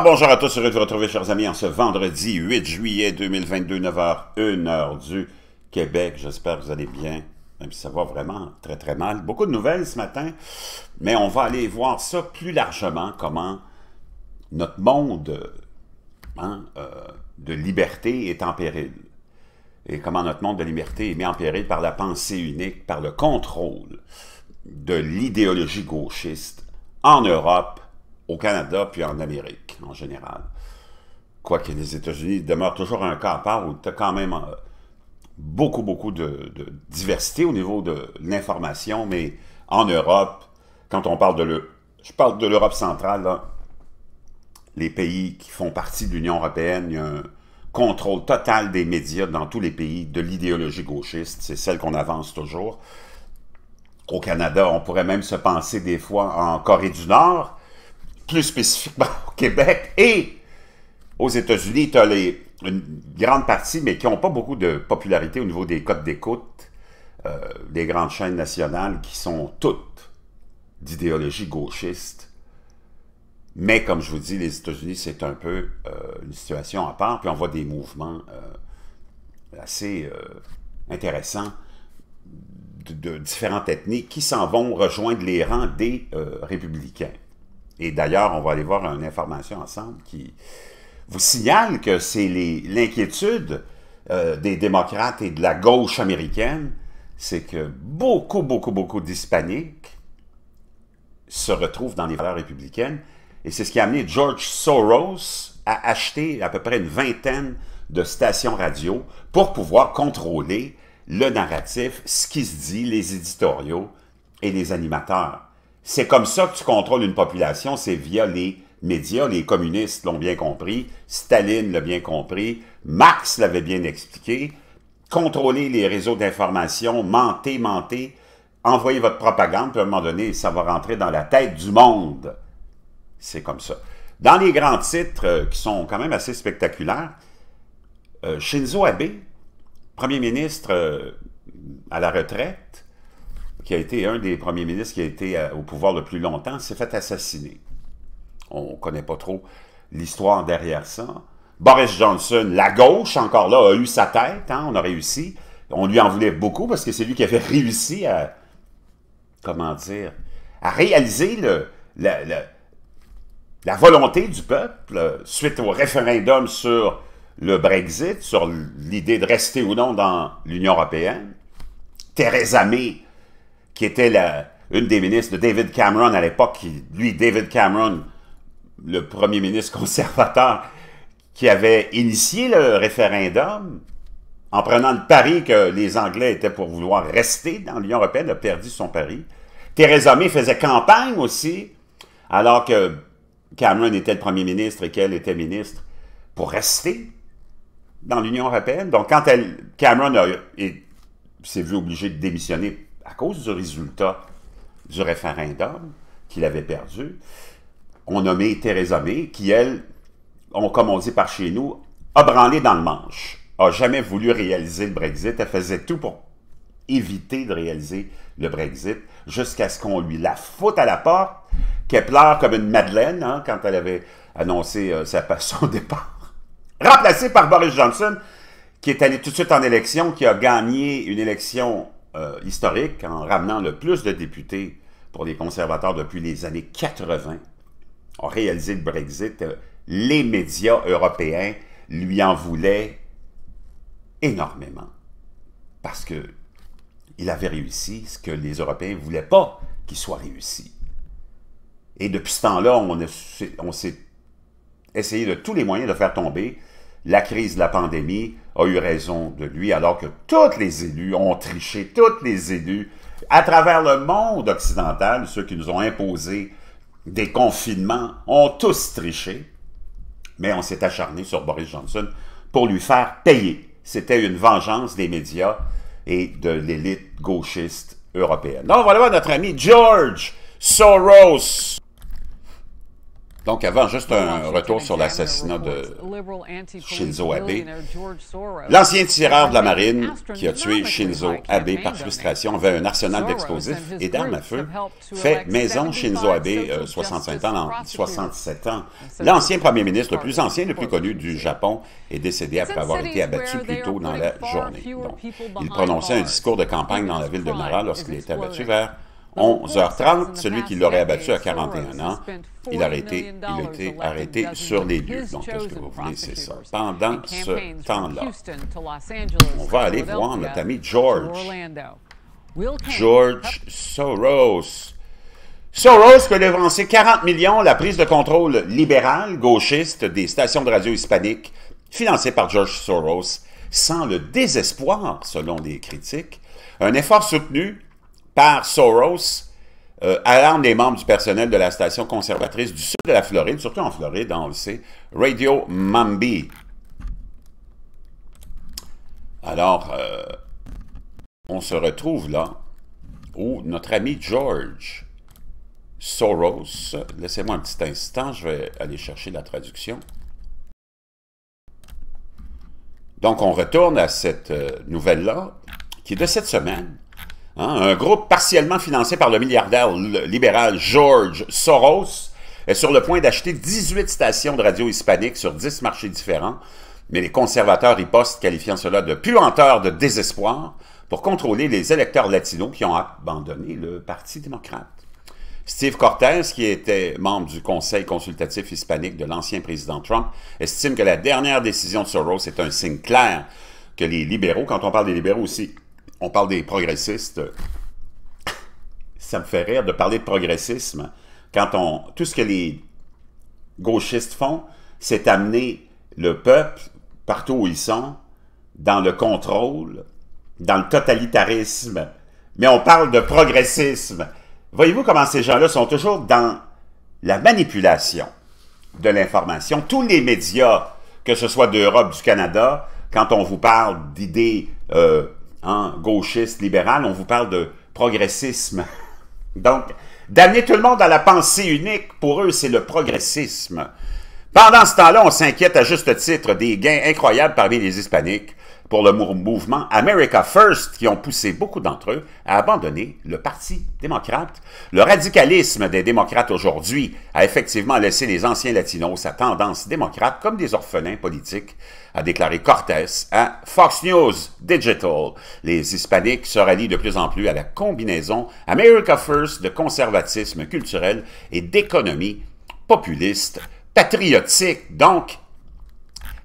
bonjour à tous, heureux de vous retrouver, chers amis, en ce vendredi 8 juillet 2022, 9h, 1h du Québec. J'espère que vous allez bien, même si ça va vraiment très, très mal. Beaucoup de nouvelles ce matin, mais on va aller voir ça plus largement, comment notre monde hein, euh, de liberté est en péril. Et comment notre monde de liberté est mis en péril par la pensée unique, par le contrôle de l'idéologie gauchiste en Europe, au Canada, puis en Amérique en général. Quoique les États-Unis demeurent toujours un cas à part où tu as quand même euh, beaucoup, beaucoup de, diversité au niveau de l'information, mais en Europe, quand on parle de le, je parle de l'Europe centrale, les pays qui font partie de l'Union européenne, il y a un contrôle total des médias dans tous les pays de l'idéologie gauchiste. C'est celle qu'on avance toujours. Au Canada, on pourrait même se penser des fois en Corée du Nord, plus spécifiquement au Québec et aux États-Unis, tu as les, une grande partie, mais qui n'ont pas beaucoup de popularité au niveau des codes d'écoute euh, des grandes chaînes nationales qui sont toutes d'idéologie gauchiste. Mais comme je vous dis, les États-Unis, c'est un peu euh, une situation à part, puis on voit des mouvements euh, assez intéressants de, différentes ethnies qui s'en vont rejoindre les rangs des républicains. Et d'ailleurs, on va aller voir une information ensemble qui vous signale que c'est l'inquiétude euh, des démocrates et de la gauche américaine, c'est que beaucoup, beaucoup, beaucoup d'hispaniques se retrouvent dans les valeurs républicaines. Et c'est ce qui a amené George Soros à acheter à peu près une vingtaine de stations radio pour pouvoir contrôler le narratif, ce qui se dit, les éditoriaux et les animateurs. C'est comme ça que tu contrôles une population, c'est via les médias. Les communistes l'ont bien compris, Staline l'a bien compris, Marx l'avait bien expliqué. Contrôler les réseaux d'information, mentez, mentez, envoyez votre propagande, à un moment donné, ça va rentrer dans la tête du monde. C'est comme ça. Dans les grands titres, euh, qui sont quand même assez spectaculaires, euh, Shinzo Abe, premier ministre euh, à la retraite, qui a été un des premiers ministres qui a été euh, au pouvoir le plus longtemps, s'est fait assassiner. On ne connaît pas trop l'histoire derrière ça. Boris Johnson, la gauche, encore là, a eu sa tête. Hein, on a réussi. On lui en voulait beaucoup parce que c'est lui qui avait réussi à, comment dire, à réaliser la volonté du peuple euh, suite au référendum sur le Brexit, sur l'idée de rester ou non dans l'Union européenne. Theresa May qui était la, une des ministres de David Cameron à l'époque, lui, David Cameron, le premier ministre conservateur, qui avait initié le référendum en prenant le pari que les Anglais étaient pour vouloir rester dans l'Union européenne, a perdu son pari. Theresa May faisait campagne aussi, alors que Cameron était le premier ministre et qu'elle était ministre, pour rester dans l'Union européenne. Donc, quand elle, Cameron s'est vu obligé de démissionner à cause du résultat du référendum qu'il avait perdu, on nommait Theresa May, qui, elle, on, comme on dit par chez nous, a branlé dans le manche, a jamais voulu réaliser le Brexit, elle faisait tout pour éviter de réaliser le Brexit, jusqu'à ce qu'on lui la foute à la porte, qu'elle pleure comme une madeleine hein, quand elle avait annoncé euh, sa, son départ. Remplacée par Boris Johnson, qui est allé tout de suite en élection, qui a gagné une élection euh, historique en ramenant le plus de députés pour les conservateurs depuis les années 80, ont réalisé le Brexit, euh, les médias européens lui en voulaient énormément. Parce que il avait réussi ce que les Européens ne voulaient pas qu'il soit réussi. Et depuis ce temps-là, on, on s'est essayé de tous les moyens de faire tomber la crise de la pandémie a eu raison de lui, alors que tous les élus ont triché, tous les élus à travers le monde occidental, ceux qui nous ont imposé des confinements, ont tous triché, mais on s'est acharné sur Boris Johnson pour lui faire payer. C'était une vengeance des médias et de l'élite gauchiste européenne. Donc voilà notre ami George Soros. Donc, avant, juste un retour sur l'assassinat de Shinzo Abe. L'ancien tireur de la marine qui a tué Shinzo Abe par frustration avait un arsenal d'explosifs et d'armes à feu fait maison Shinzo Abe, 65 euh, ans, 67 ans. L'ancien premier ministre, le plus ancien, le plus connu du Japon, est décédé après avoir été abattu plus tôt dans la journée. il prononçait un discours de campagne dans la ville de Nara lorsqu'il était abattu vers 11h30, celui qui l'aurait abattu à 41 ans, il, a été, arrêté sur les lieux. Donc, qu'est-ce que vous voulez, c'est ça. Pendant ce temps-là, on va aller voir notre ami George. George Soros. Soros peut dévancer 40 millions la prise de contrôle libérale, gauchiste des stations de radio hispaniques, financées par George Soros, sans le désespoir, selon les critiques, un effort soutenu par Soros à euh, l'arme des membres du personnel de la station conservatrice du sud de la Floride, surtout en Floride, dans le C, Radio Mambi. Alors, euh, on se retrouve là où notre ami George Soros, laissez-moi un petit instant, je vais aller chercher la traduction. Donc, on retourne à cette euh, nouvelle-là, qui est de cette semaine, Hein, un groupe partiellement financé par le milliardaire libéral George Soros est sur le point d'acheter 18 stations de radio hispanique sur 10 marchés différents, mais les conservateurs y postent, qualifiant cela de puanteur de désespoir pour contrôler les électeurs latinos qui ont abandonné le Parti démocrate. Steve Cortez, qui était membre du Conseil consultatif hispanique de l'ancien président Trump, estime que la dernière décision de Soros est un signe clair que les libéraux, quand on parle des libéraux aussi, on parle des progressistes. Ça me fait rire de parler de progressisme quand on tout ce que les gauchistes font, c'est amener le peuple partout où ils sont dans le contrôle, dans le totalitarisme. Mais on parle de progressisme. Voyez-vous comment ces gens-là sont toujours dans la manipulation de l'information. Tous les médias, que ce soit d'Europe, du Canada, quand on vous parle d'idées euh, en hein, gauchiste, libéral, on vous parle de progressisme. Donc, d'amener tout le monde à la pensée unique, pour eux, c'est le progressisme. Pendant ce temps-là, on s'inquiète à juste titre des gains incroyables parmi les hispaniques pour le mouvement America First qui ont poussé beaucoup d'entre eux à abandonner le Parti démocrate. Le radicalisme des démocrates aujourd'hui a effectivement laissé les anciens latinos sa tendance démocrate comme des orphelins politiques, a déclaré Cortés à Fox News Digital. Les hispaniques se rallient de plus en plus à la combinaison America First de conservatisme culturel et d'économie populiste, patriotique donc,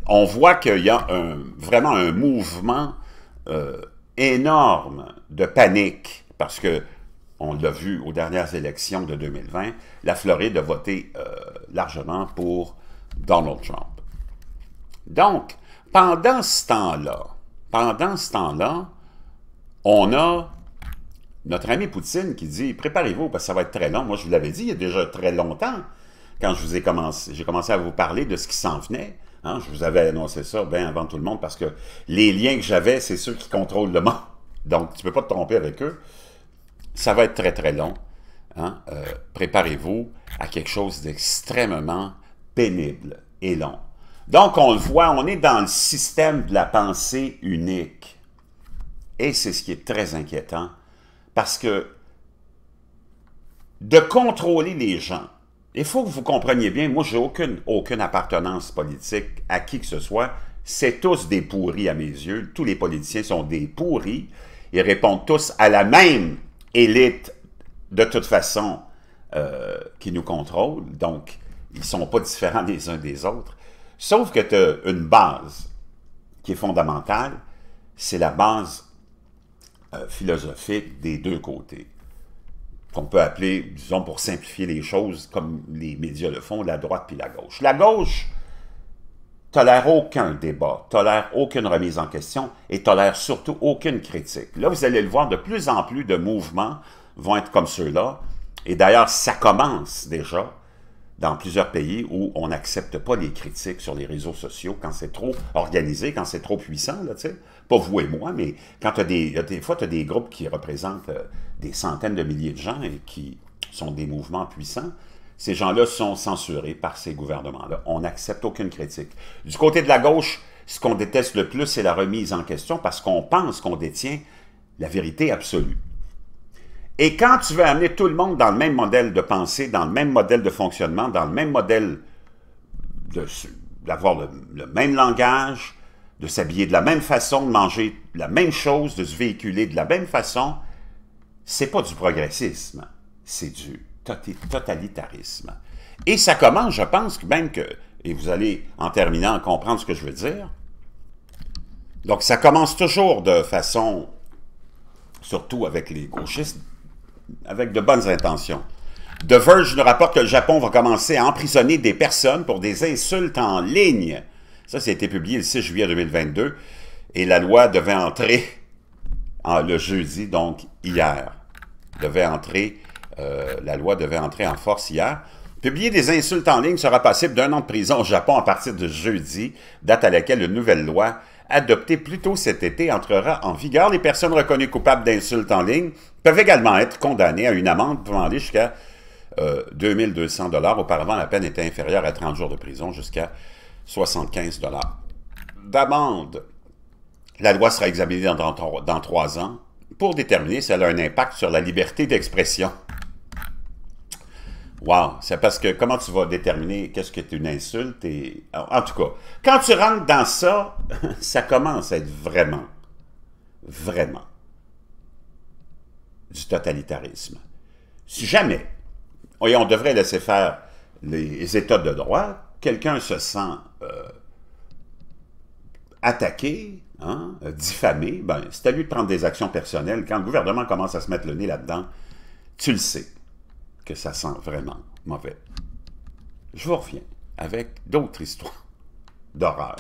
on voit qu'il y a vraiment un mouvement euh, énorme de panique parce que on l'a vu aux dernières élections de 2020, la Floride a voté euh, largement pour Donald Trump. Donc, pendant ce temps-là, pendant ce temps-là, on a notre ami Poutine qui dit Préparez-vous parce que ça va être très long. Moi, je vous l'avais dit il y a déjà très longtemps, quand je vous ai commencé, j'ai commencé à vous parler de ce qui s'en venait. Hein, je vous avais annoncé ça bien avant tout le monde parce que les liens que j'avais, c'est ceux qui contrôlent le monde. Donc, tu ne peux pas te tromper avec eux. Ça va être très, très long. Hein. Euh, préparez-vous à quelque chose d'extrêmement pénible et long. Donc, on le voit, on est dans le système de la pensée unique. Et c'est ce qui est très inquiétant parce que de contrôler les gens, il faut que vous compreniez bien, moi, j'ai aucune, aucune appartenance politique à qui que ce soit. C'est tous des pourris à mes yeux. Tous les politiciens sont des pourris. Ils répondent tous à la même élite, de toute façon, euh, qui nous contrôle. Donc, ils ne sont pas différents les uns des autres. Sauf que tu as une base qui est fondamentale. C'est la base euh, philosophique des deux côtés qu'on peut appeler, disons pour simplifier les choses, comme les médias le font, la droite puis la gauche. La gauche tolère aucun débat, tolère aucune remise en question et tolère surtout aucune critique. Là, vous allez le voir, de plus en plus de mouvements vont être comme ceux-là. Et d'ailleurs, ça commence déjà dans plusieurs pays où on n'accepte pas les critiques sur les réseaux sociaux quand c'est trop organisé, quand c'est trop puissant, là, tu sais. Pas vous et moi, mais quand tu as des, des fois, tu as des groupes qui représentent euh, des centaines de milliers de gens et qui sont des mouvements puissants, ces gens-là sont censurés par ces gouvernements-là. On n'accepte aucune critique. Du côté de la gauche, ce qu'on déteste le plus, c'est la remise en question parce qu'on pense qu'on détient la vérité absolue. Et quand tu veux amener tout le monde dans le même modèle de pensée, dans le même modèle de fonctionnement, dans le même modèle d'avoir le, même langage, de s'habiller de la même façon, de manger la même chose, de se véhiculer de la même façon, c'est pas du progressisme, c'est du totalitarisme. Et ça commence, je pense, même que, et vous allez en terminant comprendre ce que je veux dire, donc ça commence toujours de façon, surtout avec les gauchistes, avec de bonnes intentions. The Verge nous rapporte que le Japon va commencer à emprisonner des personnes pour des insultes en ligne. Ça, ça a été publié le 6 juillet 2022 et la loi devait entrer le jeudi, donc hier. Devait entrer, euh, la loi devait entrer en force hier. Publier des insultes en ligne sera possible d'un an de prison au Japon à partir de jeudi, date à laquelle une nouvelle loi adoptée plus tôt cet été entrera en vigueur. Les personnes reconnues coupables d'insultes en ligne peuvent également être condamnés à une amende pouvant aller jusqu'à 2200 euh, dollars. Auparavant, la peine était inférieure à 30 jours de prison jusqu'à 75 dollars. D'amende, la loi sera examinée dans, trois ans pour déterminer si elle a un impact sur la liberté d'expression. Wow, c'est parce que comment tu vas déterminer qu'est-ce qui est une insulte En tout cas, quand tu rentres dans ça, ça commence à être vraiment, vraiment du totalitarisme. Si jamais, on devrait laisser faire les États de droit, quelqu'un se sent euh, attaqué, hein, diffamé, ben, c'est à lui de prendre des actions personnelles. Quand le gouvernement commence à se mettre le nez là-dedans, tu le sais que ça sent vraiment mauvais. Je vous reviens avec d'autres histoires d'horreur.